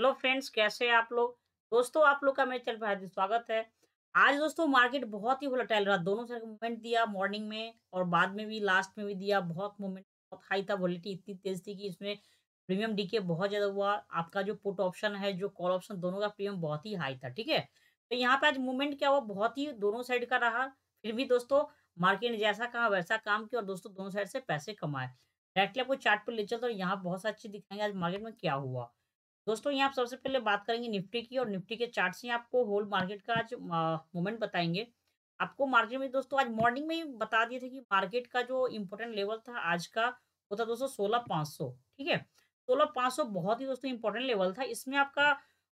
Hello friends कैसे हैं आप लोग दोस्तों आप लोग का मेरे चैनल पर हार्दिक स्वागत है आज दोस्तों मार्केट बहुत ही वोलेटाइल रहा दोनों तरह का मूवमेंट दिया मॉर्निंग में और बाद में भी लास्ट में भी दिया बहुत मूवमेंट बहुत हाई था वोलिटी इतनी तेज थी कि इसमें प्रीमियम डीके बहुत ज़्यादा हुआ आपका जो पुट ऑप्शन है जो कॉल ऑप्शन दोनों का प्रीमियम बहुत ही हाई था ठीक है तो यहाँ पर आज मूवमेंट क्या हुआ बहुत ही दोनों साइड का रहा फिर भी दोस्तों मार्केट ने जैसा कहा वैसा काम किया और दोस्तों दोनों साइड से पैसे कमाए डायरेक्टली आपको चार्ट पर ले चलते और यहाँ बहुत सारी चीज़ दिखाएंगे आज मार्केट में क्या हुआ दोस्तों यहाँ आप सबसे पहले बात करेंगे निफ्टी की और निफ्टी के चार्ट से आपको होल मार्केट का आज मूवमेंट बताएंगे आपको मार्केट में दोस्तों आज मॉर्निंग में ही बता दिए थे कि मार्केट का जो इम्पोर्टेंट लेवल था आज का वो था दोस्तों सोलह ठीक है सोलह पाँच सौ बहुत ही दोस्तों इम्पोर्टेंट लेवल था इसमें आपका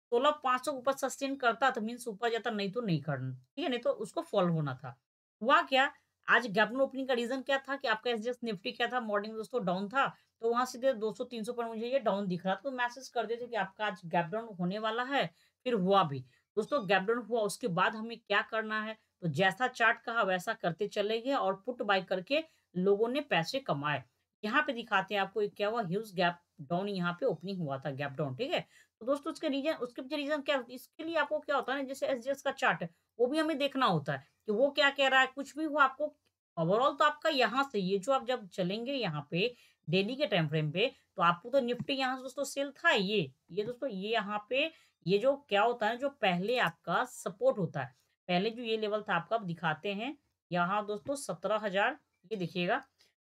सोलह पाँच सौ ऊपर सस्टेन करता तो मीन्स ऊपर जाता नहीं तो नहीं करना ठीक है नहीं तो उसको फॉल होना था हुआ क्या आज गैप डाउन ओपनिंग का रीजन क्या था कि आपका एस निफ्टी क्या था मॉर्निंग दोस्तों डाउन था तो वहां सीधे 200 300 पर मुझे ये डाउन दिख रहा था तो मैसेज कर देते कि आपका आज गैप डाउन होने वाला है फिर हुआ भी दोस्तों गैप डाउन हुआ उसके बाद हमें क्या करना है तो जैसा चार्ट कहा वैसा करते चले गए और पुट बाय करके लोगों ने पैसे कमाए यहाँ पे दिखाते हैं आपको क्या हुआ ह्यूज गैप डाउन यहाँ पे ओपनिंग हुआ था गैप डाउन ठीक है तो दोस्तों उसके रीजन उसके पीछे रीजन क्या इसके लिए आपको क्या होता है ना जैसे एस का चार्ट वो भी हमें देखना होता है कि वो क्या कह रहा है कुछ भी हो आपको ओवरऑल तो आपका यहाँ से ये जो आप जब चलेंगे यहाँ पे डेली के टाइम फ्रेम पे तो आपको तो निफ्टी यहाँ से दोस्तों सेल था ये ये दोस्तों ये यहाँ पे ये जो क्या होता है जो पहले आपका सपोर्ट होता है पहले जो ये लेवल था आपका आप दिखाते हैं यहाँ दोस्तों सत्रह हजार ये देखिएगा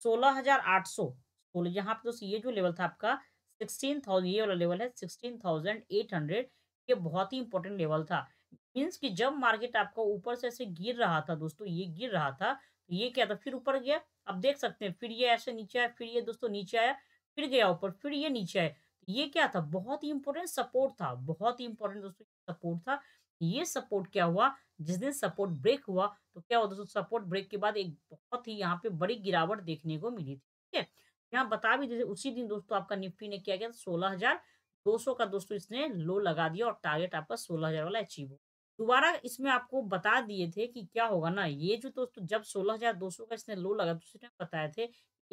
सोलह हजार आठ सौ सोलह यहाँ पे दोस्तों ये जो लेवल था आपका सिक्सटीन थाउजेंड ये वाला लेवल है सिक्सटीन थाउजेंड एट हंड्रेड ये बहुत ही इंपॉर्टेंट लेवल था मीन्स कि जब मार्केट आपका ऊपर से ऐसे गिर रहा था दोस्तों ये गिर रहा था तो ये क्या था फिर ऊपर गया आप देख सकते हैं फिर ये ऐसे नीचे आया फिर ये दोस्तों नीचे आया फिर गया ऊपर फिर ये नीचे आया तो ये क्या था बहुत ही इंपॉर्टेंट सपोर्ट था बहुत ही इंपॉर्टेंट दोस्तों सपोर्ट था ये सपोर्ट क्या हुआ जिस दिन सपोर्ट ब्रेक हुआ तो क्या हुआ दोस्तों सपोर्ट ब्रेक के बाद एक बहुत ही यहाँ पे बड़ी गिरावट देखने को मिली थी ठीक है यहाँ बता भी दीजिए उसी दिन दोस्तों आपका निफ्टी ने क्या किया सोलह हजार दो सौ का दोस्तों इसने लो लगा दिया और टारगेट आपका सोलह हजार वाला अचीव हो दोबारा इसमें आपको बता दिए थे कि क्या होगा ना ये जो दोस्तों जब 16,200 का इसने लो लगा तो टाइम बताए थे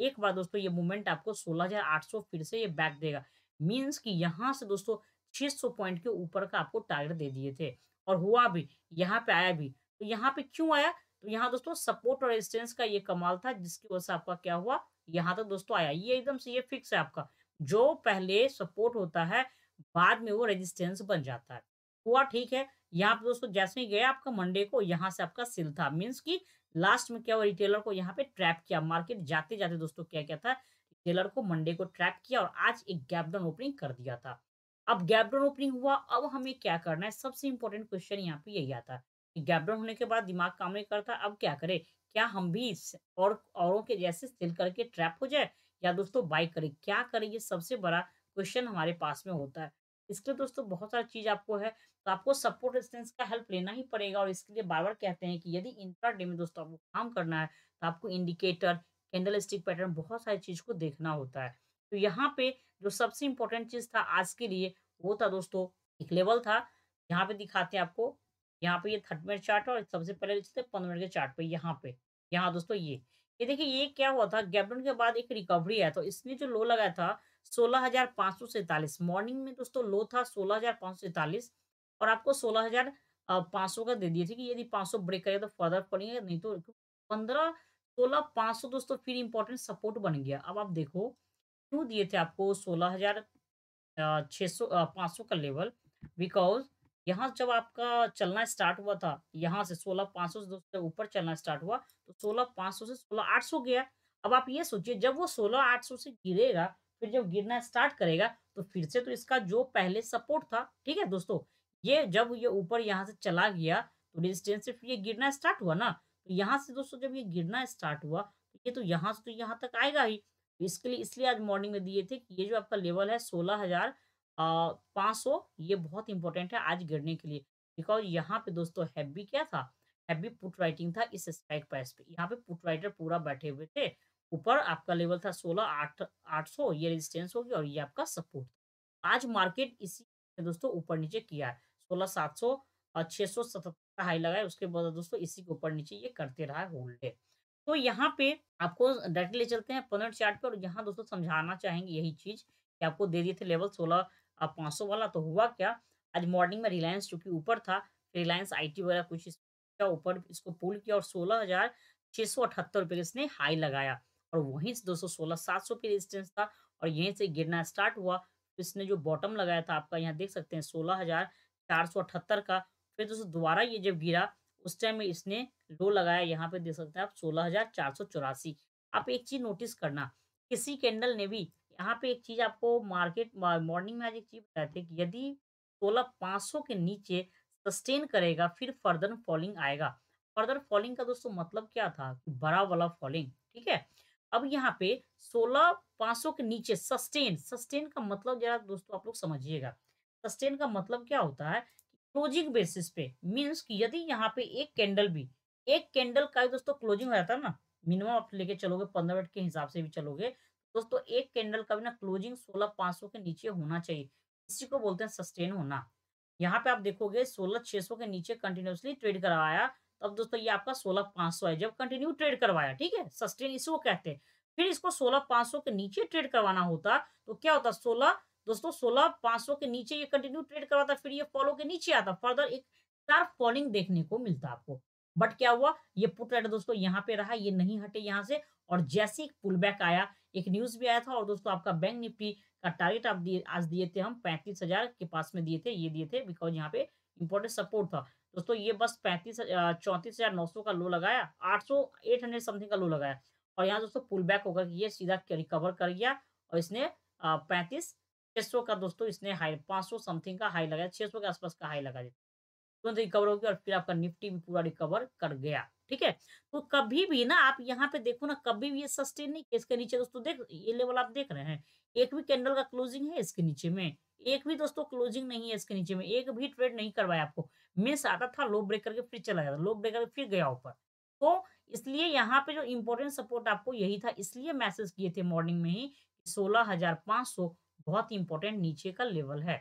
एक बार दोस्तों ये मूवमेंट आपको 16,800 फिर से ये बैक देगा मीन्स कि यहाँ से दोस्तों 600 पॉइंट के ऊपर का आपको टारगेट दे दिए थे और हुआ भी यहाँ पे आया भी तो यहाँ पे क्यों आया तो यहाँ दोस्तों सपोर्ट और रेजिस्टेंस का ये कमाल था जिसकी वजह से आपका क्या हुआ यहाँ तक दोस्तों आया ये एकदम से ये फिक्स है आपका जो पहले सपोर्ट होता है बाद में वो रेजिस्टेंस बन जाता है हुआ ठीक है यहाँ पे दोस्तों जैसे ही गया आपका मंडे को यहाँ से आपका सिल था मीन्स की लास्ट में क्या हुआ रिटेलर को यहाँ पे ट्रैप किया मार्केट जाते जाते दोस्तों क्या क्या था रिटेलर को मंडे को ट्रैप किया और आज एक गैप डाउन ओपनिंग कर दिया था अब गैप डाउन ओपनिंग हुआ अब हमें क्या करना है सबसे इम्पोर्टेंट क्वेश्चन यहाँ पे यही आता है गैप डाउन होने के बाद दिमाग काम नहीं करता अब क्या करे क्या हम भी और औरों के जैसे सेल करके ट्रैप हो जाए या दोस्तों बाई करें क्या करें ये सबसे बड़ा क्वेश्चन हमारे पास में होता है इसके दोस्तों बहुत सारी चीज़ आपको है तो आपको सपोर्ट रेजिस्टेंस का हेल्प लेना ही पड़ेगा और इसके लिए बार बार कहते हैं कि यदि डे में दोस्तों आपको काम करना है तो आपको इंडिकेटर कैंडल स्टिक पैटर्न बहुत सारी चीज़ को देखना होता है तो यहाँ पे जो सबसे इम्पोर्टेंट चीज़ था आज के लिए वो था दोस्तों एक लेवल था यहाँ पे दिखाते हैं आपको यहाँ पे ये थर्ड मिनट चार्ट और सबसे पहले पंद्रह मिनट के चार्ट पे यहाँ पे यहाँ दोस्तों ये ये देखिए ये क्या हुआ था गैपडाउन के बाद एक रिकवरी है तो इसने जो लो लगाया था सोलह मॉर्निंग में दोस्तों लो था सोलह और आपको सोलह का दे दिए थे कि यदि पाँच ब्रेक करेगा तो फर्दर पड़ेगा नहीं तो पंद्रह सोलह पाँच सौ दोस्तों फिर इम्पोर्टेंट सपोर्ट बन गया अब आप देखो क्यों दिए थे आपको सोलह हजार छः सौ पाँच सौ का लेवल बिकॉज यहाँ जब आपका चलना स्टार्ट हुआ था यहाँ से सोलह पाँच सौ से ऊपर चलना स्टार्ट हुआ तो सोलह पाँच सौ से सोलह आठ सौ गया अब आप ये सोचिए जब वो सोलह आठ सौ से गिरेगा फिर जब गिरना स्टार्ट करेगा तो फिर से तो इसका जो पहले सपोर्ट था ठीक है दोस्तों ये जब ये ऊपर यहाँ से चला गया तो रेजिस्टेंस से फिर ये गिरना स्टार्ट हुआ ना तो यहाँ से दोस्तों जब ये गिरना स्टार्ट हुआ तो ये तो यहाँ से तो यहाँ तक आएगा ही तो इसके लिए इसलिए आज मॉर्निंग में दिए थे कि ये जो आपका लेवल है सोलह हजार पाँच सौ ये बहुत इंपॉर्टेंट है आज गिरने के लिए बिकॉज यहाँ पे दोस्तों हैवी क्या था हैवी पुट राइटिंग था इस स्ट्राइक प्राइस पे यहाँ पे पुट राइटर पूरा बैठे हुए थे ऊपर आपका लेवल था सोलह आठ आठ सौ ये रेजिस्टेंस हो गया और ये आपका सपोर्ट आज मार्केट इसी दोस्तों ऊपर नीचे किया है सोलह सात सौ और छः सौ सतहत्तर हाई है उसके बाद दोस्तों इसी के ऊपर नीचे ये करते रहा है होल्ड तो यहाँ पे आपको ले चलते हैं पंद्रह चार्ट पर और यहाँ दोस्तों समझाना चाहेंगे यही चीज़ कि आपको दे दिए थे लेवल सोलह पाँच सौ वाला तो हुआ क्या आज मॉर्निंग में रिलायंस चूंकि ऊपर था रिलायंस टी वगैरह कुछ ऊपर इसको पुल किया और सोलह हजार छह सौ अठहत्तर रुपये इसने हाई लगाया और वहीं से दोस्तों सोलह सात सौ रेजिस्टेंस था और यहीं से गिरना स्टार्ट हुआ तो इसने जो बॉटम लगाया था आपका यहाँ देख सकते हैं सोलह हजार चार सौ अठहत्तर का फिर दोस्तों दोबारा ये जब गिरा उस टाइम में इसने लो लगाया यहाँ पे देख सकते हैं आप सोलह हजार चार सौ चौरासी आप एक चीज नोटिस करना किसी कैंडल ने भी यहाँ पे एक चीज आपको मार्केट मॉर्निंग में आज एक चीज बताया थे कि यदि सोलह पाँच सौ के नीचे सस्टेन करेगा फिर फर्दर फॉलिंग आएगा फर्दर फॉलिंग का दोस्तों मतलब क्या था बड़ा वाला फॉलिंग ठीक है अब यहाँ पे सोलह पाँच के नीचे सस्टेन सस्टेन का मतलब जरा दोस्तों आप लोग समझिएगा सस्टेन का मतलब क्या होता है क्लोजिंग बेसिस पे मीन्स कि यदि यहाँ पे एक कैंडल भी एक कैंडल का दोस्तों क्लोजिंग हो जाता है ना मिनिमम आप लेके चलोगे पंद्रह मिनट के हिसाब से भी चलोगे दोस्तों एक कैंडल का भी ना क्लोजिंग सोलह पाँच के नीचे होना चाहिए इसी को बोलते हैं सस्टेन होना यहाँ पे आप देखोगे सोलह छह के नीचे कंटिन्यूसली ट्रेड करवाया तो अब दोस्तों ये आपका सोलह पांच सौ है जब कंटिन्यू ट्रेड करवाया ठीक है सस्टेन इसको कहते हैं फिर इसको सोलह पांच सौ के नीचे ट्रेड करवाना होता तो क्या होता सोलह दोस्तों सोलह पांच सौ के नीचे ये कंटिन्यू ट्रेड करवाता फिर ये फॉलो के नीचे आता फर्दर एक शार्प फॉलिंग देखने को मिलता आपको बट क्या हुआ ये पुट राइट दोस्तों यहाँ पे रहा ये नहीं हटे यहाँ से और जैसे ही पुल बैक आया एक न्यूज भी आया था और दोस्तों आपका बैंक निफ्टी का टारगेट आप दिए आज दिए थे हम पैंतीस हजार के पास में दिए थे ये दिए थे बिकॉज यहाँ पे इम्पोर्टेंट सपोर्ट था दोस्तों ये बस पैंतीस चौंतीस हजार नौ सौ का लो लगाया आठ सौ एट हंड्रेड समथिंग का लो लगाया और यहाँ दोस्तों पुल बैक होगा कि ये सीधा रिकवर कर गया और इसने पैंतीस छह सौ का दोस्तों इसने हाई पाँच सौ समथिंग का हाई लगाया छः सौ के आसपास का हाई लगा दिया तुरंत रिकवर हो गया और फिर आपका निफ्टी भी पूरा रिकवर कर गया ठीक है तो कभी भी ना आप यहाँ पे देखो ना कभी भी ये सस्टेन नहीं इसके नीचे दोस्तों देख ये लेवल आप देख रहे हैं एक भी कैंडल का क्लोजिंग है इसके नीचे में एक भी दोस्तों क्लोजिंग नहीं है इसके नीचे में एक भी ट्रेड नहीं करवाया आपको मिस आता था लो ब्रेक करके फिर चला गया लो ब्रेक करके फिर गया ऊपर तो इसलिए यहाँ पे जो इम्पोर्टेंट सपोर्ट आपको यही था इसलिए मैसेज किए थे मॉर्निंग में ही सोलह हजार पांच सौ बहुत इंपॉर्टेंट नीचे का लेवल है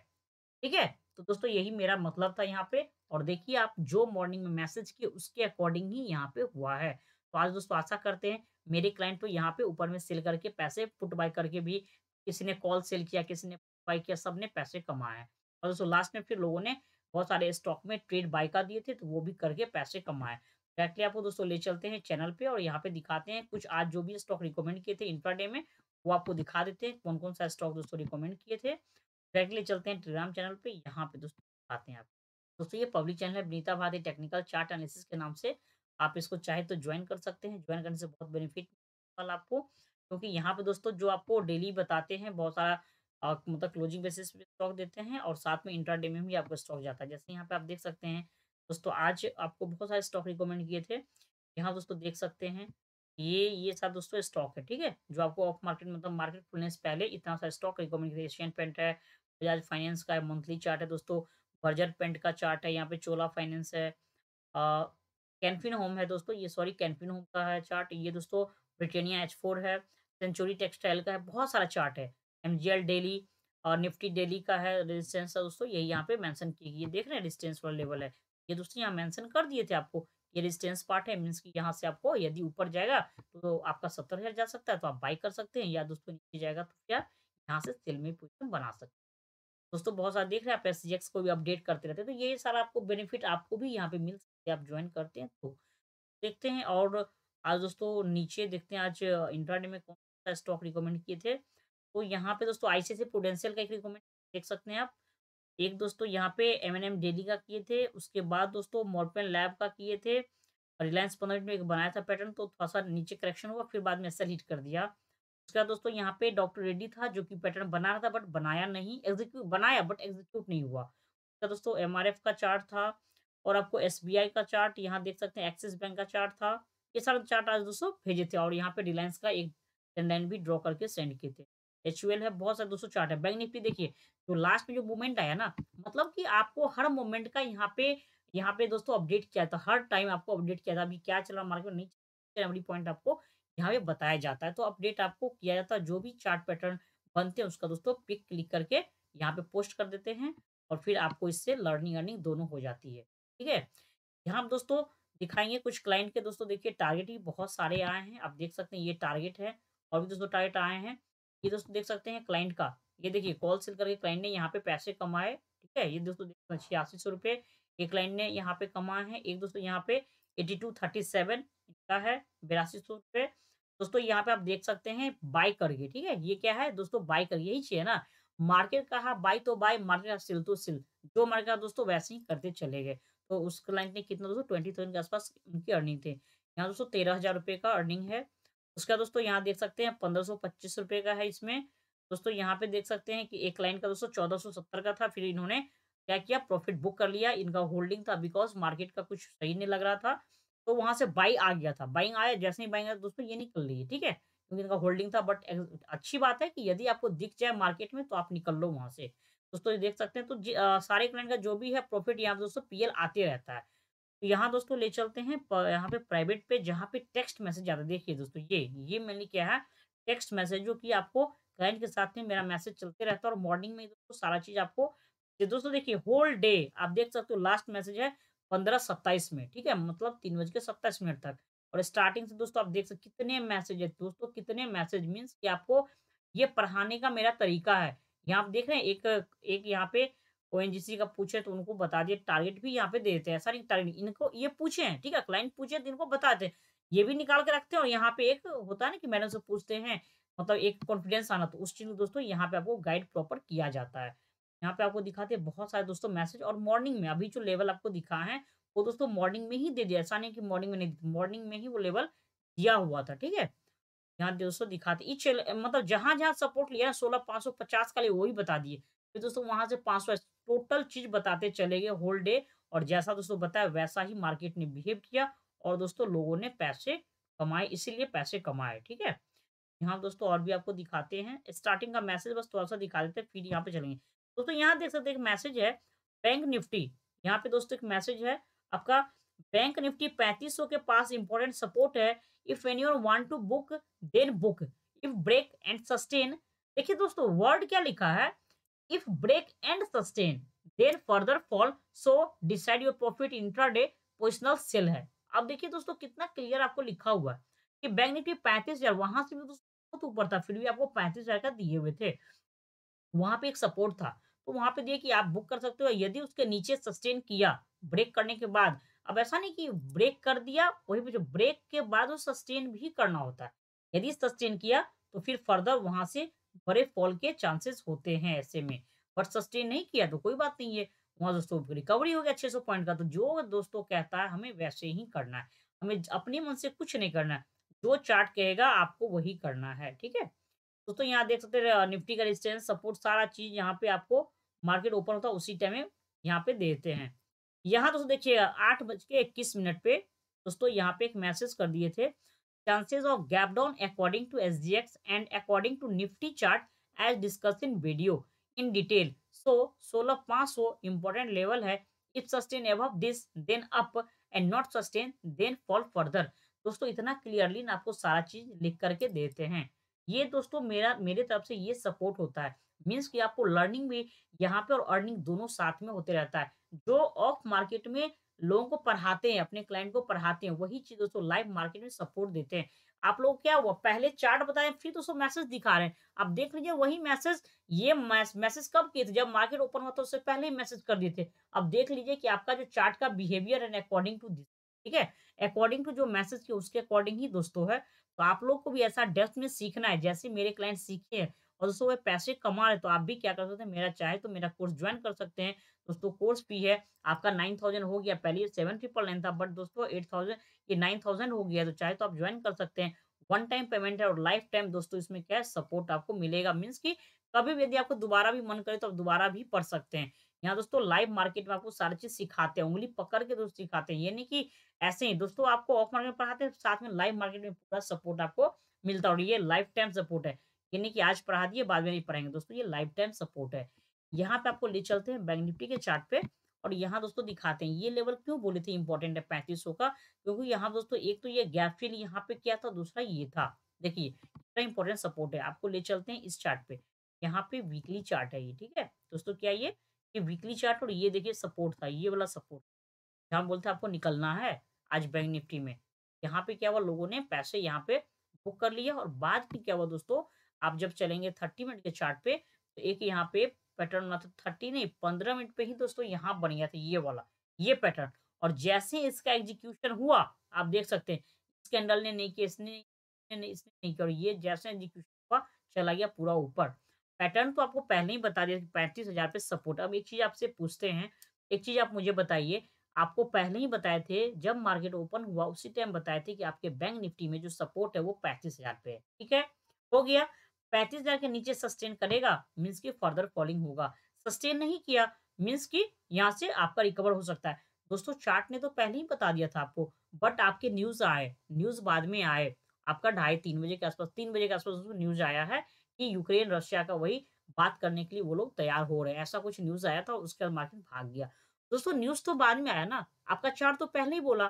ठीक है तो दोस्तों यही मेरा मतलब था यहाँ पे और देखिए आप जो मॉर्निंग में मैसेज किए उसके अकॉर्डिंग ही यहाँ पे हुआ है तो आज दोस्तों आशा करते हैं मेरे क्लाइंट को यहाँ पे ऊपर में सेल करके पैसे पुट बाय करके भी किसी ने कॉल सेल किया किसी ने बाय किया सब ने पैसे कमाए और दोस्तों लास्ट में फिर लोगों ने बहुत सारे स्टॉक में ट्रेड बाय का दिए थे तो वो भी करके पैसे कमाए डायरेक्टली आपको दोस्तों ले चलते हैं चैनल पे और यहाँ पे दिखाते हैं कुछ आज जो भी स्टॉक रिकमेंड किए थे इंट्राडे में वो आपको दिखा देते हैं कौन कौन सा स्टॉक दोस्तों रिकमेंड किए थे डायरेक्टली चलते हैं टेलीग्राम चैनल पे यहाँ पे दोस्तों आते हैं आप दोस्तों ये पब्लिक चैनल है Vineeta Bharti technical chart analysis के नाम से आप इसको चाहे तो ज्वाइन कर सकते हैं ज्वाइन करने से बहुत बेनिफिट वाला आपको क्योंकि यहाँ पे दोस्तों जो आपको डेली बताते हैं बहुत सारा मतलब क्लोजिंग बेसिस पे स्टॉक देते हैं और साथ में इंट्राडे में भी आपको स्टॉक जाता है जैसे यहाँ पे आप देख सकते हैं दोस्तों आज आपको बहुत सारे स्टॉक रिकमेंड किए थे यहाँ दोस्तों देख सकते हैं ये ये सब दोस्तों स्टॉक है ठीक है जो आपको ऑफ मार्केट मतलब मार्केट खुलने से पहले इतना सा स्टॉक रिकमेंड एशियन पेंट है बजाज फाइनेंस का मंथली चार्ट है दोस्तों बर्जर पेंट का चार्ट है यहाँ पे चोला फाइनेंस है कैनफिन होम है दोस्तों ये सॉरी कैनफिन होम का है चार्ट ये दोस्तों ब्रिटेनिया एच फोर है सेंचुरी टेक्सटाइल का है बहुत सारा चार्ट है एम जी एल डेली और निफ्टी डेली का है रेजिस्टेंस दोस्तों यही यहाँ पे मेंशन की गई देख रहे हैं रेजिस्टेंस वाला लेवल है ये दोस्तों यहाँ मैंसन कर दिए थे आपको ये रिस्टेंस पार्ट है मीन्स कि यहाँ से आपको यदि ऊपर जाएगा तो आपका सत्तर हज़ार जा सकता है तो आप बाई कर सकते हैं या दोस्तों नीचे जाएगा तो क्या यहाँ से सेल में पोजिशन बना सकते हैं दोस्तों बहुत सारा देख रहे हैं आप एस जेक्स को भी अपडेट करते रहते हैं तो ये सारा आपको बेनिफिट आपको भी यहाँ पे मिल सकते हैं आप ज्वाइन करते हैं तो देखते हैं और आज दोस्तों नीचे देखते हैं आज इंटरनेट में कौन सा स्टॉक रिकमेंड किए थे तो यहाँ पे दोस्तों आईसीआईसी प्रोडेंशियल का एक रिकमेंड देख सकते हैं आप एक दोस्तों यहाँ पे एम एन एम डेली का किए थे उसके बाद दोस्तों मोरपेन लैब का किए थे रिलायंस पंद्रह मिनट में बनाया था पैटर्न तो थोड़ा सा नीचे करेक्शन हुआ फिर बाद में ऐसा हिट कर दिया उसके बाद दोस्तों यहाँ पे डॉक्टर रेड्डी था जो कि पैटर्न बना रहा था बट बनाया नहीं एग्जीक्यूट बनाया बट एग्जीक्यूट नहीं हुआ उसका दोस्तों एम का चार्ट था और आपको एस का चार्ट यहाँ देख सकते हैं एक्सिस बैंक का चार्ट था ये सारे चार्ट आज दोस्तों भेजे थे और यहाँ पे रिलायंस का एक लाइन भी ड्रॉ करके सेंड किए थे एच है बहुत सारे दोस्तों चार्ट है बैंक निफ्टी देखिए तो लास्ट में जो मूवमेंट आया ना मतलब कि आपको हर मूवमेंट का यहाँ पे यहाँ पे दोस्तों अपडेट किया था हर टाइम आपको अपडेट किया था अभी क्या चल रहा मार्केट नहीं एवरी पॉइंट आपको यहाँ पे बताया जाता है तो अपडेट आपको किया जाता है जो भी चार्ट पैटर्न बनते हैं उसका दोस्तों पिक क्लिक करके यहाँ पे पोस्ट कर देते हैं और फिर आपको इससे लर्निंग अर्निंग दोनों हो जाती है ठीक है यहाँ दोस्तों दिखाएंगे कुछ क्लाइंट के दोस्तों देखिए टारगेट ही बहुत सारे आए हैं आप देख सकते हैं ये टारगेट है और भी दोस्तों टारगेट आए हैं ये दोस्तों देख सकते हैं क्लाइंट का ये देखिए कॉल सेल करके क्लाइंट ने यहाँ पे पैसे कमाए ठीक है ये दोस्तों देख छियासी सौ रुपये ये क्लाइंट ने यहाँ पे कमाए हैं एक दोस्तों यहाँ पे एटी टू थर्टी सेवन का है बिरासी सौ रुपये दोस्तों यहाँ पे आप देख सकते हैं बाय करिए ठीक है ये क्या है दोस्तों बाय करिए यही चाहिए ना मार्केट कहा बाई तो बाय मार्केट का तो सिल जो मार्केट का दोस्तों वैसे ही करते चले गए तो उस क्लाइंट ने कितना दोस्तों ट्वेंटी थाउजेंड के आसपास उनकी अर्निंग थी यहाँ दोस्तों तेरह हजार रुपये का अर्निंग है बाद दोस्तों यहाँ देख सकते हैं पंद्रह सौ पच्चीस का है इसमें दोस्तों यहाँ पे देख सकते हैं कि एक लाइन का दोस्तों चौदह सौ सत्तर का था फिर इन्होंने क्या किया प्रॉफिट बुक कर लिया इनका होल्डिंग था बिकॉज मार्केट का कुछ सही नहीं लग रहा था तो वहां से बाई आ गया था बाइंग आया जैसे ही बाइंग आया दोस्तों ये निकल रही है ठीक है क्योंकि इनका होल्डिंग था बट अच्छी बात है कि यदि आपको दिख जाए मार्केट में तो आप निकल लो वहां से दोस्तों ये देख सकते हैं तो आ, सारे क्लाइंट का जो भी है प्रॉफिट यहाँ पे दोस्तों पीएल आते रहता है तो यहाँ दोस्तों ले चलते हैं यहाँ पे प्राइवेट पे जहाँ पे टेक्स्ट मैसेज ज़्यादा देखिए दोस्तों ये ये मैंने क्या है टेक्स्ट मैसेज जो कि आपको क्लाइंट के साथ में मेरा मैसेज चलते रहता है और मॉर्निंग में दोस्तों सारा चीज़ आपको दोस्तों देखिए होल डे आप देख सकते हो लास्ट मैसेज है पंद्रह सत्ताईस में ठीक है मतलब तीन बज के सत्ताईस मिनट तक और स्टार्टिंग से दोस्तों आप देख सकते कितने मैसेज है दोस्तों कितने मैसेज मीन्स कि आपको ये पढ़ाने का मेरा तरीका है यहाँ आप देख रहे हैं एक एक यहाँ पे ओ का पूछे तो उनको बता दिए टारगेट भी यहाँ पे देते हैं सारी टारगेट इनको ये पूछे हैं ठीक है क्लाइंट पूछे तो इनको बताते हैं ये भी निकाल के रखते हैं और यहाँ पे एक होता है ना कि मैडम से पूछते हैं मतलब एक कॉन्फिडेंस आना तो उस चीज को दोस्तों यहाँ पे आपको गाइड प्रॉपर किया जाता है यहाँ पे आपको दिखाते हैं बहुत सारे दोस्तों मैसेज और मॉर्निंग में अभी जो लेवल आपको दिखा है वो दोस्तों मॉर्निंग में ही दे दिया ऐसा नहीं कि मॉर्निंग में नहीं मॉर्निंग में ही वो लेवल दिया हुआ था ठीक है यहाँ दोस्तों दिखाते इच मतलब जहां जहां सपोर्ट लिया है सोलह पाँच सौ पचास का लिए वही बता दिए फिर दोस्तों वहां से पाँच सौ टोटल चीज बताते चले गए होल डे और जैसा दोस्तों बताया वैसा ही मार्केट ने बिहेव किया और दोस्तों लोगों ने पैसे कमाए इसीलिए पैसे कमाए ठीक है यहाँ दोस्तों और भी आपको दिखाते हैं स्टार्टिंग का मैसेज बस थोड़ा सा दिखा देते हैं फिर यहाँ पे चलेंगे दोस्तों यहाँ देख सकते एक मैसेज है बैंक निफ्टी यहाँ पे दोस्तों एक मैसेज है आपका बैंक निफ्टी 3500 के पास इंपॉर्टेंट सपोर्ट है if and your want to book then book if break and sustain देखिए दोस्तों वर्ड क्या लिखा है if break and sustain then further fall so decide your profit intraday positional sell है अब देखिए दोस्तों कितना क्लियर आपको लिखा हुआ है कि बैंक निफ्टी पैंतीस हजार वहां से भी दोस्तों बहुत ऊपर था फिर भी आपको पैंतीस हजार का दिए हुए थे वहां पे एक सपोर्ट था तो वहां पे दिए कि आप बुक कर सकते हो यदि उसके नीचे सस्टेन किया ब्रेक करने के बाद अब ऐसा नहीं कि ब्रेक कर दिया वही पे जो ब्रेक के बाद वो सस्टेन भी करना होता है यदि सस्टेन किया तो फिर फर्दर वहां से भरे फॉल के चांसेस होते हैं ऐसे में बट सस्टेन नहीं किया तो कोई बात नहीं है वहाँ दोस्तों रिकवरी हो गया छह सौ पॉइंट का तो जो दोस्तों कहता है हमें वैसे ही करना है हमें अपने मन से कुछ नहीं करना जो चार्ट कहेगा आपको वही करना है ठीक है दोस्तों यहाँ देख सकते हैं निफ्टी का रिस्टेंस सपोर्ट सारा चीज यहाँ पे आपको मार्केट ओपन होता है उसी टाइम में यहाँ पे देते हैं यहाँ दोस्तों देखिए आठ बज के इक्कीस मिनट पे दोस्तों यहाँ पे एक मैसेज कर दिए थे chances of gap down according to SGX and according to Nifty chart as discussed in video in detail. So 16500 important level है if sustain above this then up and not sustain then fall further. दोस्तों इतना clearly ना आपको सारा चीज लिख करके देते हैं ये दोस्तों मेरा मेरे तरफ से ये सपोर्ट होता है मीन्स कि आपको लर्निंग भी यहाँ पे और अर्निंग दोनों साथ में होते रहता है जो ऑफ मार्केट में लोगों को पढ़ाते हैं अपने क्लाइंट को पढ़ाते हैं वही चीज दोस्तों लाइव मार्केट में सपोर्ट देते हैं आप लोग क्या हुआ पहले चार्ट बताए फिर दोस्तों मैसेज दिखा रहे हैं आप देख लीजिए वही मैसेज ये मैसेज कब किए थे जब मार्केट ओपन हुआ था उससे पहले ही मैसेज कर दिए थे अब देख लीजिए कि आपका जो चार्ट का बिहेवियर है अकॉर्डिंग टू दिस ठीक है अकॉर्डिंग टू जो मैसेज किया उसके अकॉर्डिंग ही दोस्तों है तो आप लोग को भी ऐसा डेस्ट में सीखना है जैसे मेरे क्लाइंट सीखे हैं और दोस्तों वे पैसे कमा रहे तो आप भी क्या कर सकते हैं मेरा चाहे तो मेरा कोर्स ज्वाइन कर सकते हैं दोस्तों कोर्स फी है आपका नाइन थाउजेंड हो गया पहले सेवन ट्रिपल नाइन था बट दोस्तों एट थाउजेंड ये नाइन थाउजेंड हो गया तो चाहे तो आप ज्वाइन कर सकते हैं वन टाइम पेमेंट है और लाइफ टाइम दोस्तों इसमें क्या सपोर्ट आपको मिलेगा मीन्स की कभी भी यदि आपको दोबारा भी मन करे तो आप दोबारा भी पढ़ सकते हैं यहाँ दोस्तों लाइव मार्केट में आपको सारी चीज सिखाते हैं उंगली पकड़ के दोस्तों सिखाते हैं यानी कि ऐसे ही दोस्तों आपको ऑफ मार्केट में पढ़ाते हैं साथ में लाइव मार्केट में पूरा सपोर्ट आपको मिलता है और ये लाइफ टाइम सपोर्ट है यानी कि आज पढ़ा दिए बाद में नहीं पढ़ेंगे दोस्तों ये लाइफ टाइम सपोर्ट है यहाँ पे आपको ले चलते हैं बैंक निफ्टी के चार्ट पे और यहाँ दोस्तों दिखाते हैं ये लेवल क्यों बोले थे इंपॉर्टेंट है पैंतीस का क्योंकि यहाँ दोस्तों एक तो ये गैप फिल यहाँ पे क्या था दूसरा ये था देखिए इतना इंपॉर्टेंट सपोर्ट है आपको ले चलते हैं इस चार्ट पे यहाँ पे वीकली चार्ट है ये ठीक है दोस्तों क्या ये ये वीकली चार्ट और ये देखिए सपोर्ट था ये वाला सपोर्ट जहाँ बोलते आपको निकलना है आज बैंक निफ्टी में यहाँ पे क्या हुआ लोगों ने पैसे यहाँ पे बुक कर लिया और बाद में क्या हुआ दोस्तों आप जब चलेंगे थर्टी मिनट के चार्ट पे तो एक यहाँ पे पैटर्न होना था थर्टी नहीं पंद्रह मिनट पे ही दोस्तों यहाँ बन गया था ये वाला ये पैटर्न और जैसे इसका एग्जीक्यूशन हुआ आप देख सकते हैं स्कैंडल ने नहीं किया इसने नहीं इसने नहीं किया और ये जैसे एग्जीक्यूशन हुआ चला गया पूरा ऊपर पैटर्न तो आपको पहले ही बता दिया पैंतीस हजार पे सपोर्ट अब एक चीज आपसे पूछते हैं एक चीज आप मुझे बताइए आपको पहले ही बताए थे जब मार्केट ओपन हुआ उसी टाइम बताए थे कि आपके बैंक निफ्टी में जो सपोर्ट है वो पैंतीस हजार पे है ठीक है हो गया पैंतीस हजार के नीचे सस्टेन करेगा मीन्स की फर्दर फॉलिंग होगा सस्टेन नहीं किया मीन्स की यहाँ से आपका रिकवर हो सकता है दोस्तों चार्ट ने तो पहले ही बता दिया था आपको बट आपके न्यूज आए न्यूज बाद में आए आपका ढाई तीन बजे के आसपास तीन बजे के आसपास न्यूज आया है कि यूक्रेन रशिया का वही बात करने के लिए वो लोग तैयार हो रहे हैं ऐसा कुछ न्यूज आया था उसका मार्केट भाग गया दोस्तों न्यूज तो बाद में आया ना आपका चार्ट तो पहले ही बोला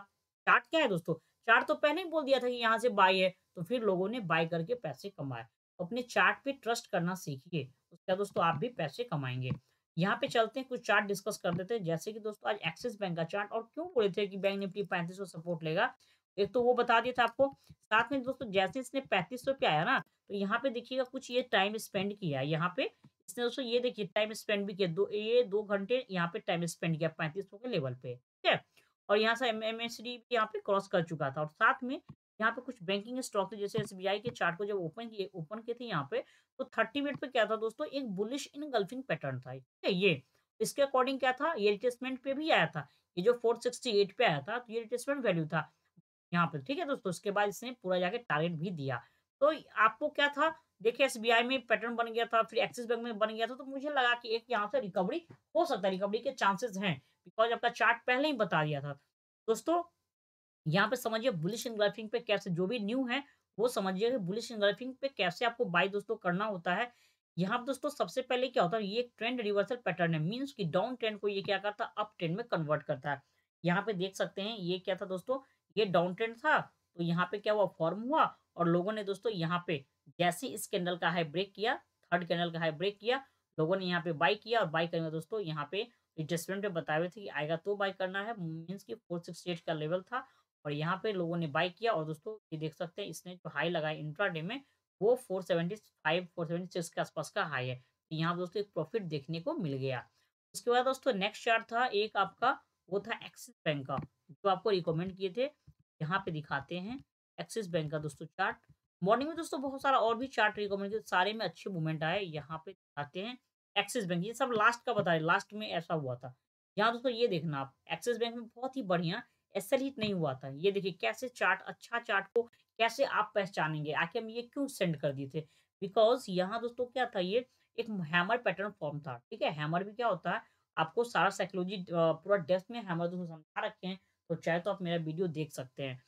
चार्ट क्या है दोस्तों चार्ट तो पहले ही बोल दिया था कि यहाँ से बाई है तो फिर लोगों ने बाई करके पैसे कमाए अपने चार्ट पे ट्रस्ट करना सीखिए उसके बाद दोस्तों आप भी पैसे कमाएंगे यहाँ पे चलते हैं कुछ चार्ट डिस्कस कर देते हैं जैसे कि दोस्तों आज एक्सिस बैंक का चार्ट और क्यों बोले थे कि बैंक निफ्टी पैंतीस सपोर्ट लेगा एक तो वो बता दिया था आपको साथ में दोस्तों जैसे इसने पैंतीस सौ पे आया ना तो यहाँ पे देखिएगा कुछ ये टाइम स्पेंड किया है यहाँ पे इसने दोस्तों ये देखिए टाइम स्पेंड भी किया दो ये दो घंटे यहाँ पे टाइम स्पेंड किया पैंतीस सौ के लेवल पे ठीक है और यहाँ से एम एम एस डी यहाँ पे क्रॉस कर चुका था और साथ में यहाँ पे कुछ बैंकिंग स्टॉक थे जैसे एसबीआई के चार्ट को जब ओपन किए ओपन किए थे यहाँ पे तो थर्टी मिनट पे क्या था दोस्तों एक बुलिश इनगल्फिंग पैटर्न था ठीक है ये इसके अकॉर्डिंग क्या था ये रिटेसमेंट पे भी आया था ये जो फोर पे आया था तो ये रिटेसमेंट वैल्यू था यहाँ पे ठीक है दोस्तों इसके बाद इसने पूरा जाके टारगेट भी दिया तो आपको क्या था देखिए एस में पैटर्न बन गया था फिर एक्सिस बैंक में बन गया था तो मुझे लगा कि एक यहाँ से रिकवरी हो सकता है रिकवरी के चांसेस हैं बिकॉज आपका चार्ट पहले ही बता दिया था दोस्तों यहाँ पे समझिए बुलिश इंगल्फिंग पे कैसे जो भी न्यू है वो समझिए बुलिश इंगल्फिंग पे कैसे आपको बाई दोस्तों करना होता है यहाँ पे दोस्तों सबसे पहले क्या होता है ये ट्रेंड रिवर्सल पैटर्न है मीन्स की डाउन ट्रेंड को ये क्या करता है अप ट्रेंड में कन्वर्ट करता है यहाँ पे देख सकते हैं ये क्या था दोस्तों ये डाउन ट्रेंड था तो यहाँ पे क्या हुआ फॉर्म हुआ और लोगों ने दोस्तों यहाँ पे जैसे इस कैंडल का हाई ब्रेक किया थर्ड कैंडल का हाई ब्रेक किया लोगों ने यहाँ पे बाई किया और बाई करने दोस्तों यहाँ पे एडजस्टमेंट में बताए हुए थे कि आएगा तो बाई करना है मीन्स कि 468 का लेवल था और यहाँ पे लोगों ने बाई किया और दोस्तों ये देख सकते हैं इसने जो हाई लगाया इंट्राडे में वो four seventy five four seventy six के आसपास का हाई है तो यहाँ दोस्तों एक प्रॉफिट देखने को मिल गया उसके बाद दोस्तों नेक्स्ट चार्ट था एक आपका वो था एक्सिस बैंक का जो आपको रिकमेंड किए थे यहाँ पे दिखाते हैं एक्सिस बैंक का दोस्तों चार्ट मॉर्निंग में दोस्तों बहुत सारा और भी चार्ट रिकमेंड किया सारे में अच्छे मूवमेंट आए यहाँ पे दिखाते हैं एक्सिस बैंक ये सब लास्ट का बता रहे लास्ट में ऐसा हुआ था यहाँ दोस्तों ये देखना आप एक्सिस बैंक में बहुत ही बढ़िया एसएल हिट नहीं हुआ था ये देखिए कैसे चार्ट अच्छा चार्ट को कैसे आप पहचानेंगे आखिर हम ये क्यों सेंड कर दिए थे बिकॉज यहाँ दोस्तों क्या था ये एक हैमर पैटर्न फॉर्म था ठीक है हैमर भी क्या होता है आपको सारा साइकोलॉजी पूरा डेप्थ में हैमर दोस्तों समझा रखे हैं तो चाहे तो आप मेरा वीडियो देख सकते हैं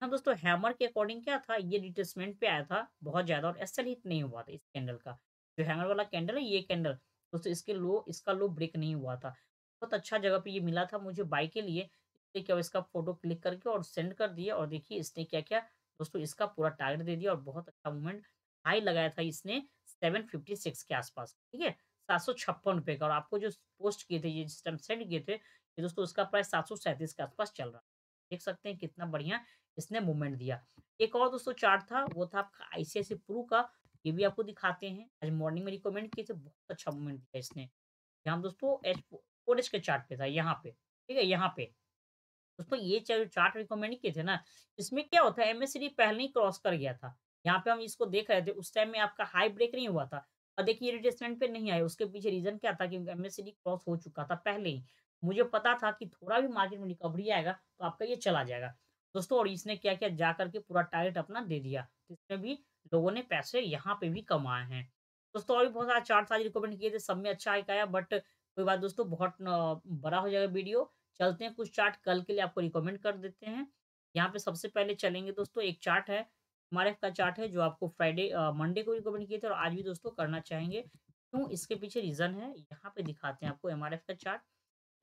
हाँ दोस्तों हैमर के अकॉर्डिंग क्या था ये रिटेसमेंट पे आया था बहुत ज़्यादा और एस हिट नहीं हुआ था इस कैंडल का जो हैमर वाला कैंडल है ये कैंडल दोस्तों इसके लो इसका लो ब्रेक नहीं हुआ था बहुत अच्छा जगह पे ये मिला था मुझे बाई के लिए ठीक है इसका फोटो क्लिक करके और सेंड कर दिया और देखिए इसने क्या क्या दोस्तों इसका पूरा टारगेट दे दिया और बहुत अच्छा मूवमेंट हाई लगाया था इसने सेवन फिफ्टी सिक्स के आसपास ठीक है सात सौ छप्पन रुपये का और आपको जो पोस्ट किए थे ये जिस टाइम सेंड किए थे ये दोस्तों उसका प्राइस सात सौ सैंतीस के आसपास चल रहा है देख सकते हैं कितना बढ़िया इसने मूवमेंट दिया एक और दोस्तों चार्ट था वो था आपका आईसीआईसी प्रू का ये भी आपको दिखाते हैं आज मॉर्निंग में रिकमेंड किए थे बहुत अच्छा मूवमेंट दिया इसने यहाँ दोस्तों एच फोर के चार्ट पे था यहाँ पे ठीक है यहाँ पे दोस्तों ये चार्ट रिकमेंड किए थे ना इसमें क्या होता है एमएसडी पहले ही क्रॉस कर गया था यहाँ पे हम इसको देख रहे थे उस टाइम में आपका हाई ब्रेक नहीं हुआ था और देखिए रिटेस्टमेंट पे नहीं आया उसके पीछे रीजन क्या था क्योंकि एमएसडी क्रॉस हो चुका था पहले ही मुझे पता था कि थोड़ा भी मार्केट में रिकवरी आएगा तो आपका ये चला जाएगा दोस्तों और इसने क्या किया जा करके पूरा टारगेट अपना दे दिया तो इसमें भी लोगों ने पैसे यहाँ पे भी कमाए हैं दोस्तों और भी बहुत सारा चार्ट आज रिकमेंड किए थे सब में अच्छा आया बट कोई बात दोस्तों बहुत बड़ा हो जाएगा वीडियो चलते हैं कुछ चार्ट कल के लिए आपको रिकमेंड कर देते हैं यहाँ पे सबसे पहले चलेंगे दोस्तों एक चार्ट है हमारे का चार्ट है जो आपको फ्राइडे मंडे को रिकमेंड किए थे और आज भी दोस्तों करना चाहेंगे क्यों इसके पीछे रीज़न है यहाँ पे दिखाते हैं आपको एम का चार्ट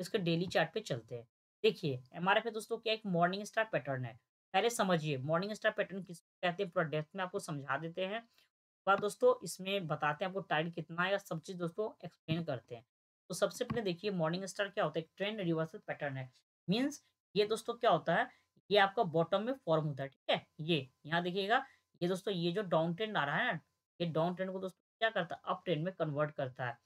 इसके डेली चार्ट पे चलते हैं देखिए एम आर दोस्तों क्या एक मॉर्निंग स्टार पैटर्न है पहले समझिए मॉर्निंग स्टार पैटर्न किस कहते हैं पूरा डेप्थ में आपको समझा देते हैं बाद दोस्तों इसमें बताते हैं आपको टाइल कितना है सब चीज़ दोस्तों एक्सप्लेन करते हैं तो सबसे पहले देखिए मॉर्निंग स्टार क्या होता है ट्रेंड रिवर्सल पैटर्न है मीन्स ये दोस्तों क्या होता है ये आपका बॉटम में फॉर्म होता है ठीक है ये यहाँ देखिएगा ये दोस्तों ये जो डाउन ट्रेंड आ रहा है ना ये डाउन ट्रेंड को दोस्तों क्या करता है अप ट्रेंड में कन्वर्ट करता है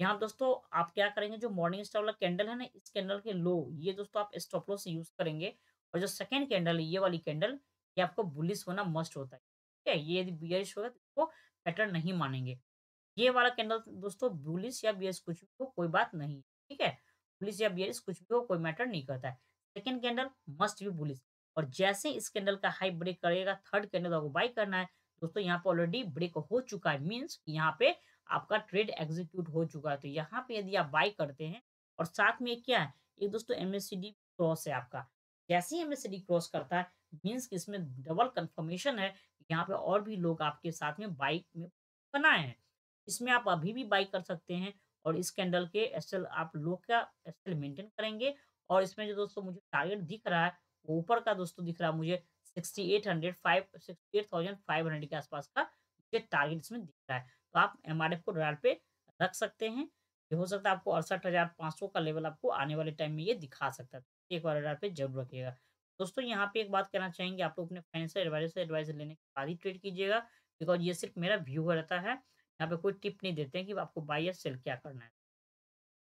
यहाँ दोस्तों आप क्या करेंगे जो मॉर्निंग स्टार वाला कैंडल है ना इस कैंडल के लो ये दोस्तों आप स्टॉप से यूज करेंगे और जो सेकेंड कैंडल है ये वाली कैंडल ये आपको बुलिस होना मस्ट होता है ठीक है ये यदि बियरिश होगा तो इसको पैटर्न नहीं मानेंगे ये वाला कैंडल दोस्तों बुलिस या बियर्स कुछ भी हो कोई बात नहीं ठीक है बुलिस या बियर्स कुछ भी हो कोई मैटर नहीं करता है सेकेंड कैंडल मस्ट भी बुलिस और जैसे इस कैंडल का हाई ब्रेक करेगा थर्ड कैंडल आपको बाई करना है दोस्तों यहाँ पे ऑलरेडी ब्रेक हो चुका है मीन्स यहाँ पे आपका ट्रेड एग्जीक्यूट हो चुका है तो यहाँ पे यदि आप बाई करते हैं और साथ में क्या है एक दोस्तों एमएससीडी क्रॉस है आपका जैसे ही एमएससीडी क्रॉस करता है मीन्स इसमें डबल कंफर्मेशन है यहाँ पे और भी लोग आपके साथ में बाइक में बनाए हैं इसमें आप अभी भी बाई कर सकते हैं और इस कैंडल के एसएल आप लो का एसएल मेंटेन करेंगे और इसमें जो दोस्तों मुझे टारगेट दिख रहा है वो ऊपर का दोस्तों दिख रहा है मुझे sixty eight hundred five sixty eight thousand five hundred के आसपास का मुझे टारगेट इसमें दिख रहा है तो आप एम को रॉयल पे रख सकते हैं ये हो सकता है आपको अड़सठ हज़ार पाँच सौ का लेवल आपको आने वाले टाइम में ये दिखा सकता है तो एक बार रॉयल पे जरूर रखिएगा दोस्तों यहाँ पे एक बात कहना चाहेंगे आप लोग अपने फाइनेंशियल एडवाइजर से एडवाइस लेने के बाद ही ट्रेड कीजिएगा बिकॉज ये सिर्फ मेरा व्यू रहता है यहाँ पे कोई टिप नहीं देते हैं कि आपको बाई सेल क्या करना है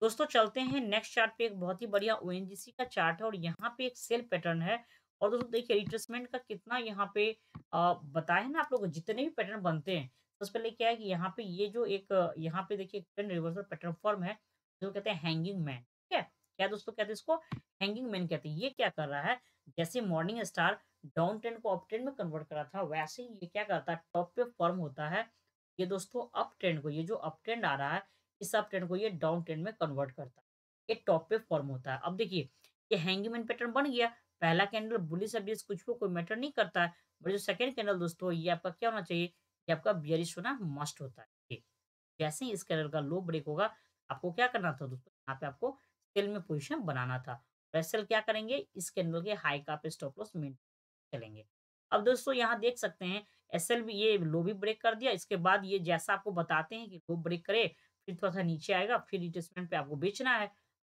दोस्तों चलते हैं नेक्स्ट चार्ट पे एक बहुत ही बढ़िया ओ का चार्ट है और यहाँ पे एक सेल पैटर्न है और दोस्तों देखिए रिट्रेसमेंट का कितना यहाँ पे बताया है ना आप लोग जितने भी पैटर्न बनते हैं सबसे पहले क्या है कि यहाँ पे ये जो एक यहाँ पे देखिए ट्रेंड रिवर्सल पैटर्न फॉर्म है जो कहते हैं हैंगिंग मैन ठीक है क्या दोस्तों कहते हैं इसको हैंगिंग मैन कहते हैं ये क्या कर रहा है जैसे मॉर्निंग स्टार डाउन ट्रेंड को अप ट्रेंड में कन्वर्ट करा था वैसे ही ये क्या करता है टॉप पे फॉर्म होता है ये दोस्तों अप ट्रेंड को ये जो अप ट्रेंड आ रहा है इस अप ट्रेंड को ये डाउन ट्रेंड में कन्वर्ट करता है ये टॉप पे फॉर्म होता है अब देखिए ये हैंगमैन पैटर्न बन गया पहला कैंडल बुलिस है कुछ को कोई मैटर नहीं करता है बट जो सेकेंड कैंडल दोस्तों ये आपका क्या होना चाहिए ये आपका बियरिश होना मस्ट होता है जैसे ही इस कैंडल का लो ब्रेक होगा आपको क्या करना था दोस्तों यहाँ पे आपको सेल में पोजिशन बनाना था वैसल क्या करेंगे इस कैंडल के हाई का आप स्टॉप लॉस मेंटेन चलेंगे अब दोस्तों यहाँ देख सकते हैं एस एल भी ये लो भी ब्रेक कर दिया इसके बाद ये जैसा आपको बताते हैं कि लो ब्रेक करे फिर थोड़ा सा नीचे आएगा फिर रिट्रेसमेंट पे आपको बेचना है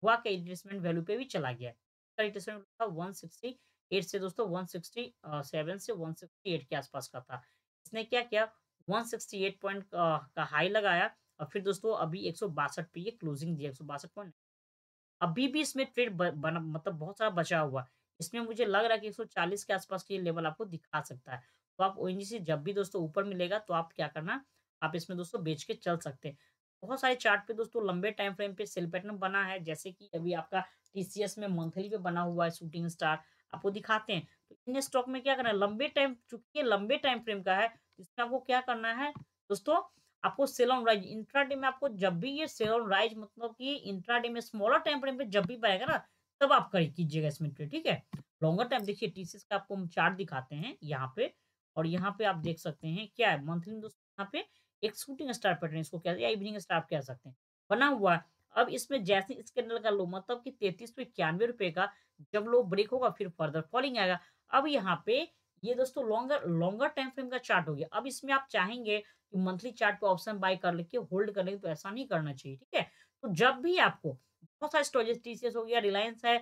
हुआ के रिट्रेसमेंट वैल्यू पे भी चला गया है रिट्रेसमेंट था वन से दोस्तों वन से वन के आसपास का था इसने क्या किया वन सिक्सटी एट पॉइंट का हाई लगाया और फिर दोस्तों अभी एक सौ बासठ पे ये क्लोजिंग दिया एक सौ बासठ पॉइंट अभी भी इसमें ट्रेड बना मतलब बहुत सारा बचा हुआ इसमें मुझे लग रहा है कि 140 के आसपास की लेवल आपको दिखा सकता है तो आप ओ जब भी दोस्तों ऊपर मिलेगा तो आप क्या करना आप इसमें दोस्तों बेच के चल सकते हैं बहुत सारे चार्ट पे दोस्तों लंबे टाइम फ्रेम पे सेल पैटर्न बना है जैसे कि अभी आपका टीसीएस में मंथली पे बना हुआ है शूटिंग स्टार आपको दिखाते हैं तो इन स्टॉक में क्या करना है लंबे टाइम चूंकि लंबे टाइम फ्रेम का है इसमें आपको क्या करना है दोस्तों आपको सेल ऑन राइज इंट्राडे में आपको जब भी ये सेल ऑन राइज मतलब कि इंट्रा में स्मॉलर टाइम फ्रेम पे जब भी पाएगा ना तब आप करिए कीजिएगा इसमें ठीक है लॉन्गर टाइम देखिए टीसीएस का आपको हम चार्ट दिखाते हैं यहाँ पे और यहाँ पे आप देख सकते हैं क्या है मंथली दोस्तों यहाँ पे एक शूटिंग स्टार पैटर्न इसको कहते या इवनिंग स्टार कह सकते हैं बना हुआ अब इसमें जैसे इस कैंडल का लो मतलब कि तैतीस सौ इक्यानवे रुपए का जब लो ब्रेक होगा फिर फर्दर फॉलिंग आएगा अब यहाँ पे ये दोस्तों लॉन्गर लॉन्गर टाइम फ्रेम का चार्ट हो गया अब इसमें आप चाहेंगे कि मंथली चार्ट पे ऑप्शन बाय कर लेके होल्ड कर लेंगे तो ऐसा नहीं करना चाहिए ठीक है तो जब भी आपको बहुत सारे स्टोरेज टीसीएस हो गया रिलायंस है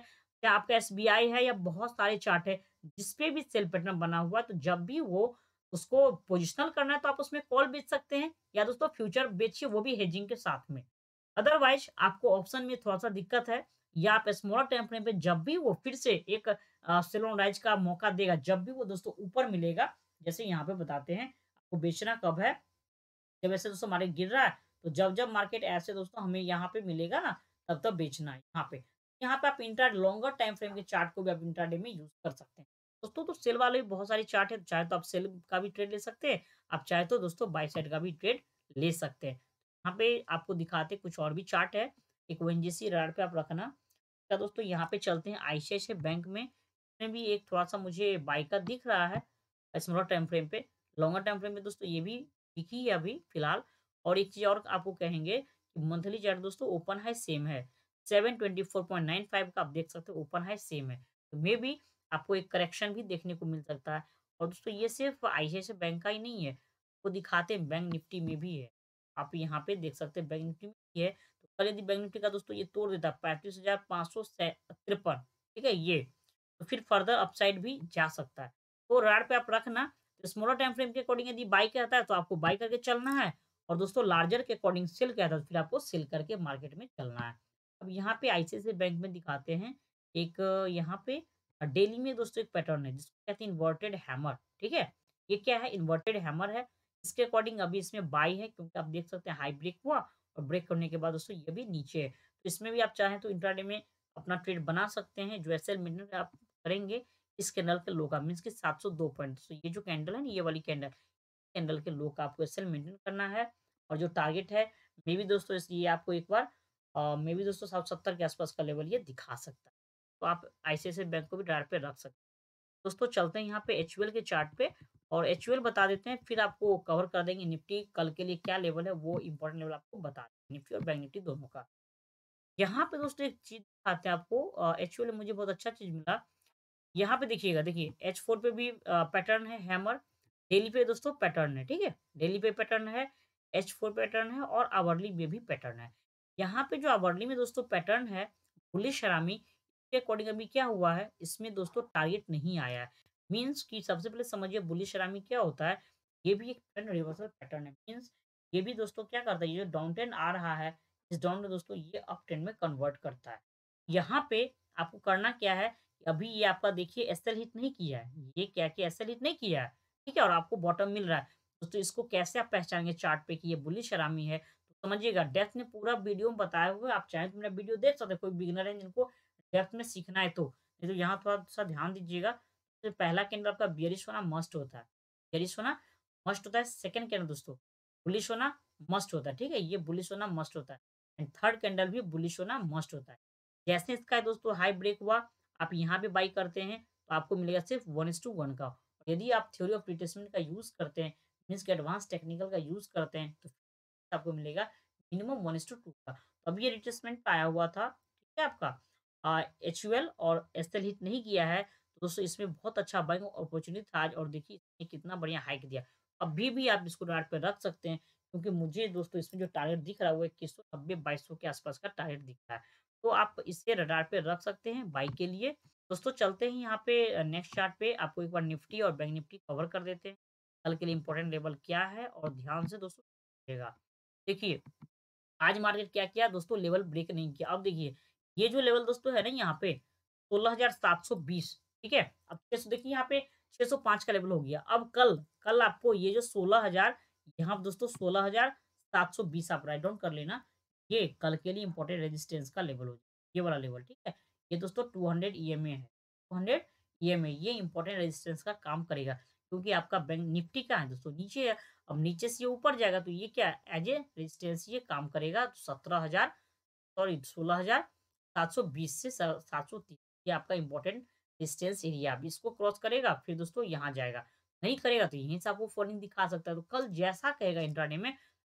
या आपका एस है या बहुत सारे चार्ट है जिस पे भी सेल पैटर्न बना हुआ तो जब भी वो उसको पोजिशनल करना है तो आप उसमें कॉल बेच सकते हैं या दोस्तों फ्यूचर बेचिए वो भी हेजिंग के साथ में अदरवाइज आपको ऑप्शन में थोड़ा सा दिक्कत है या आप स्मॉल टाइम फ्रेम पे जब भी वो फिर से एक सेलोन राइज का मौका देगा जब भी वो दोस्तों ऊपर मिलेगा जैसे यहाँ पे बताते हैं आपको बेचना कब है जब ऐसे दोस्तों मार्केट गिर रहा है तो जब जब मार्केट ऐसे दोस्तों हमें यहाँ पे मिलेगा ना तब तब बेचना है यहाँ पे यहाँ पे आप इंटर लॉन्गर टाइम फ्रेम के चार्ट को भी आप इंट्राडे में यूज कर सकते हैं दोस्तों तो सेल वाले भी बहुत सारे चार्ट है चाहे तो आप सेल का भी ट्रेड ले सकते हैं आप चाहे तो दोस्तों बाई साइड का भी ट्रेड ले सकते हैं यहाँ पे आपको दिखाते कुछ और भी चार्ट है एक ओ एन पे आप रखना क्या अच्छा दोस्तों यहाँ पे चलते हैं आई बैंक में इसमें भी एक थोड़ा सा मुझे बाई का दिख रहा है स्मॉल टाइम फ्रेम पे लॉन्गर टाइम फ्रेम में दोस्तों ये भी दिखी है अभी फिलहाल और एक चीज़ और आपको कहेंगे मंथली चार्ट दोस्तों ओपन है सेम है seven twenty four point nine five का आप देख सकते हो ओपन हाई सेम है तो मे भी आपको एक करेक्शन भी देखने को मिल सकता है और दोस्तों ये सिर्फ आई बैंक का ही नहीं है आपको दिखाते हैं बैंक निफ्टी में भी है आप यहाँ पे देख सकते हैं बैंक निफ्टी में भी है तो कल यदि बैंक निफ्टी का दोस्तों ये तोड़ देता पैंतीस हजार पाँच सौ तिरपन ठीक है ये तो फिर फर्दर अपसाइड भी जा सकता है तो राड पे आप रखना तो स्मॉलर टाइम फ्रेम के अकॉर्डिंग यदि बाई कहता है तो आपको बाई करके चलना है और दोस्तों लार्जर के अकॉर्डिंग सेल कहता है तो फिर आपको सेल करके मार्केट में चलना है अब यहाँ पे आईसीआईसी बैंक में दिखाते हैं एक यहाँ पे डेली में दोस्तों एक पैटर्न है जिसको कहते हैं इन्वर्टेड हैमर ठीक है ये क्या है इन्वर्टेड हैमर है इसके अकॉर्डिंग अभी इसमें बाई है क्योंकि आप देख सकते हैं हाई ब्रेक हुआ और ब्रेक करने के बाद दोस्तों ये भी नीचे है तो इसमें भी आप चाहें तो इंटरडे में अपना ट्रेड बना सकते हैं जो एस एल आप करेंगे इस कैंडल के लो का मीन्स कि 702 पॉइंट तो ये जो कैंडल है ना ये वाली कैंडल कैंडल के लो का आपको एस मेंटेन करना है और जो टारगेट है मे भी दोस्तों ये आपको एक बार मे बी दोस्तों सात सत्तर के आसपास का लेवल ये दिखा सकता है तो आप ऐसे बैंक को भी ड्रायर पे रख सकते हैं दोस्तों चलते हैं यहाँ पे एच के चार्ट पे और एच बता देते हैं फिर आपको कवर कर देंगे निफ्टी कल के लिए क्या लेवल है वो इम्पोर्टेंट लेवल आपको बता देंगे निफ्टी और बैंक निफ्टी दोनों का यहाँ पे दोस्तों एक चीज दिखाते हैं आपको एच मुझे बहुत अच्छा चीज मिला यहाँ पे देखिएगा देखिए एच फोर पे भी पैटर्न है हैमर डेली पे दोस्तों पैटर्न है ठीक है डेली पे पैटर्न है एच फोर पैटर्न है और आवरली पे भी पैटर्न है यहाँ पे जो अवर्ली में दोस्तों पैटर्न है बुलिश शरामी के अकॉर्डिंग अभी क्या हुआ है इसमें दोस्तों टारगेट नहीं आया है मीन्स की सबसे पहले समझिए बुलिश शरामी क्या होता है ये भी एक पैटर्न रिवर्सल पैटर्न है मीन्स ये भी दोस्तों क्या करता है ये जो डाउन ट्रेंड आ रहा है इस डाउन में दोस्तों ये अप ट्रेंड में कन्वर्ट करता है यहाँ पे आपको करना क्या है अभी ये आपका देखिए एस हिट नहीं किया है ये क्या कि एस हिट नहीं किया है ठीक है और आपको बॉटम मिल रहा है दोस्तों इसको कैसे आप पहचानेंगे चार्ट पे कि ये बुलिश शरामी है समझिएगा डेफ ने पूरा वीडियो में बताया हुआ आप चाहे तो मेरा वीडियो देख सकते कोई बिगनर है जिनको डेफ में सीखना है तो नहीं तो यहाँ थोड़ा सा ध्यान दीजिएगा तो पहला कैंडल आपका बियरिश होना मस्ट होता है बियरिश होना मस्ट होता है सेकेंड कैंडल दोस्तों बुलिश होना मस्ट होता है ठीक है ये बुलिश होना मस्ट होता है एंड थर्ड कैंडल भी बुलिश होना मस्ट होता है जैसे इसका है दोस्तों हाई ब्रेक हुआ आप यहाँ पे बाई करते हैं तो आपको मिलेगा सिर्फ वन इस टू वन का यदि आप थ्योरी ऑफ रिप्लेसमेंट का यूज़ करते हैं मीन्स के एडवांस टेक्निकल का यूज़ करते हैं तो आपको मिलेगा मिनिमम वन टू टू का तो अब ये रिट्रेसमेंट पाया हुआ था ठीक है आपका एच uh, और एस हिट नहीं किया है तो दोस्तों इसमें बहुत अच्छा बाइंग अपॉर्चुनिटी था आज और देखिए इसने कितना बढ़िया हाइक दिया अभी भी आप इसको राट पर रख सकते हैं क्योंकि मुझे दोस्तों इसमें जो टारगेट दिख रहा है वो इक्कीस सौ नब्बे बाईस सौ के आसपास का टारगेट दिख रहा है तो आप इसे रडार पे रख सकते हैं बाई के लिए दोस्तों चलते हैं यहाँ पे नेक्स्ट चार्ट पे आपको एक बार निफ्टी और बैंक निफ्टी कवर कर देते हैं कल के लिए इम्पोर्टेंट लेवल क्या है और ध्यान से दोस्तों देखिए आज मार्केट क्या किया दोस्तों लेवल ब्रेक नहीं किया अब देखिए ये जो लेवल दोस्तों है ना यहाँ पे सोलह ठीक है अब छह देखिए यहाँ पे 605 का लेवल हो गया अब कल कल आपको ये जो 16000 हजार यहाँ दोस्तों 16720 आप राइट डाउन कर लेना ये कल के लिए इम्पोर्टेंट रेजिस्टेंस का लेवल हो जाए ये वाला लेवल ठीक है ये दोस्तों 200 ए e है 200 ईएमए e ये इम्पोर्टेंट रेजिस्टेंस का काम करेगा क्योंकि आपका बैंक निफ्टी का है दोस्तों नीचे अब नीचे से ये ऊपर जाएगा तो ये क्या एज ए रेजिस्टेंस ये काम करेगा तो सत्रह हजार सॉरी सोलह हजार सात सौ बीस से सात सौ तीस ये आपका इंपॉर्टेंट रेजिस्टेंस एरिया अब इसको क्रॉस करेगा फिर दोस्तों यहाँ जाएगा नहीं करेगा तो यहीं से आपको फॉरिंग दिखा सकता है तो कल जैसा कहेगा इंटरडे में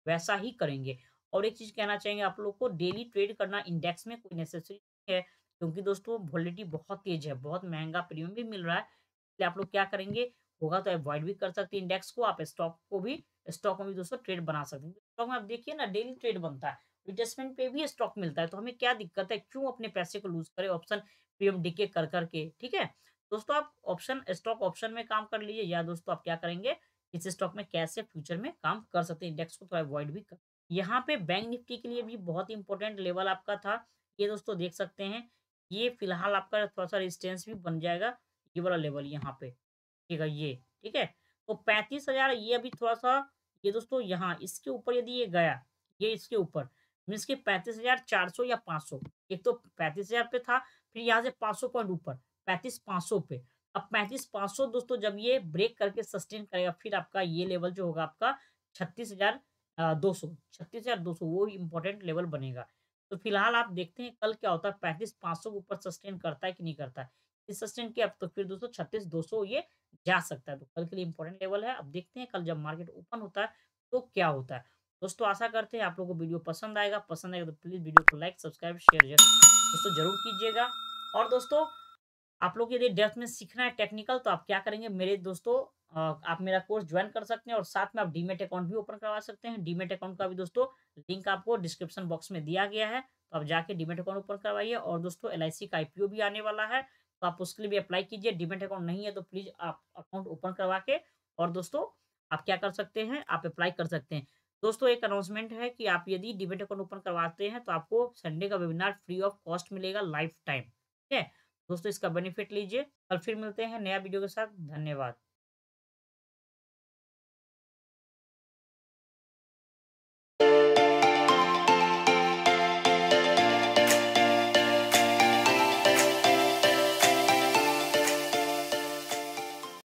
वैसा ही करेंगे और एक चीज कहना चाहेंगे आप लोग को डेली ट्रेड करना इंडेक्स में कोई नेसेसरी नहीं है क्योंकि दोस्तों वॉलिटी बहुत तेज है बहुत महंगा प्रीमियम भी मिल रहा है इसलिए आप लोग क्या करेंगे होगा तो अवॉइड भी कर सकते हैं इंडेक्स को आप स्टॉक को भी स्टॉक में भी दोस्तों ट्रेड बना सकते हैं स्टॉक में आप देखिए ना डेली ट्रेड बनता है इन्वेस्टमेंट पे भी स्टॉक मिलता है तो हमें क्या दिक्कत है क्यों अपने पैसे को लूज करें ऑप्शन पीएम डीके कर करके ठीक है दोस्तों आप ऑप्शन स्टॉक ऑप्शन में काम कर लीजिए या दोस्तों आप क्या करेंगे इस स्टॉक में कैसे फ्यूचर में काम कर सकते हैं इंडेक्स को तो अवॉइड भी कर यहाँ पे बैंक निफ्टी के लिए भी बहुत इंपॉर्टेंट लेवल आपका था ये दोस्तों देख सकते हैं ये फिलहाल आपका थोड़ा सा रेजिस्टेंस भी बन जाएगा ये वाला लेवल यहाँ पे देखिएगा ये ठीक है तो पैंतीस हजार ये अभी थोड़ा सा ये दोस्तों यहाँ इसके ऊपर यदि ये गया ये इसके ऊपर मीन्स के पैंतीस हजार चार सौ या पाँच सौ एक तो पैंतीस हजार पे था फिर यहाँ से पाँच सौ पॉइंट ऊपर पैंतीस पाँच सौ पे अब पैंतीस पाँच सौ दोस्तों जब ये ब्रेक करके सस्टेन करेगा फिर आपका ये लेवल जो होगा आपका छत्तीस हजार दो सौ छत्तीस हजार दो सौ वो इम्पोर्टेंट लेवल बनेगा तो फिलहाल आप देखते हैं कल क्या होता है पैंतीस पाँच सौ ऊपर सस्टेन करता है कि नहीं करता है सस्टेन किया तो फिर दोस्तों छत्तीस दो ये जा सकता है तो कल के लिए इंपॉर्टेंट लेवल है अब देखते हैं कल जब मार्केट ओपन होता है तो क्या होता है दोस्तों आशा करते हैं आप लोगों को वीडियो पसंद आएगा पसंद आएगा तो प्लीज़ वीडियो को लाइक सब्सक्राइब शेयर दोस्तों जरूर कीजिएगा और दोस्तों आप लोग यदि डेप्थ में सीखना है टेक्निकल तो आप क्या करेंगे मेरे दोस्तों आप मेरा कोर्स ज्वाइन कर सकते हैं और साथ में आप डीमेट अकाउंट भी ओपन करवा सकते हैं डीमेट अकाउंट का भी दोस्तों लिंक आपको डिस्क्रिप्शन बॉक्स में दिया गया है तो आप जाके डीमेट अकाउंट ओपन करवाइए और दोस्तों एल का आईपीओ भी आने वाला है तो आप उसके लिए भी अप्लाई कीजिए डिमेट अकाउंट नहीं है तो प्लीज़ आप अकाउंट ओपन करवा के और दोस्तों आप क्या कर सकते हैं आप अप्लाई कर सकते हैं दोस्तों एक अनाउंसमेंट है कि आप यदि डिबेट अकाउंट ओपन करवाते हैं तो आपको संडे का वेबिनार फ्री ऑफ कॉस्ट मिलेगा लाइफ टाइम ठीक है दोस्तों इसका बेनिफिट लीजिए कल फिर मिलते हैं नया वीडियो के साथ धन्यवाद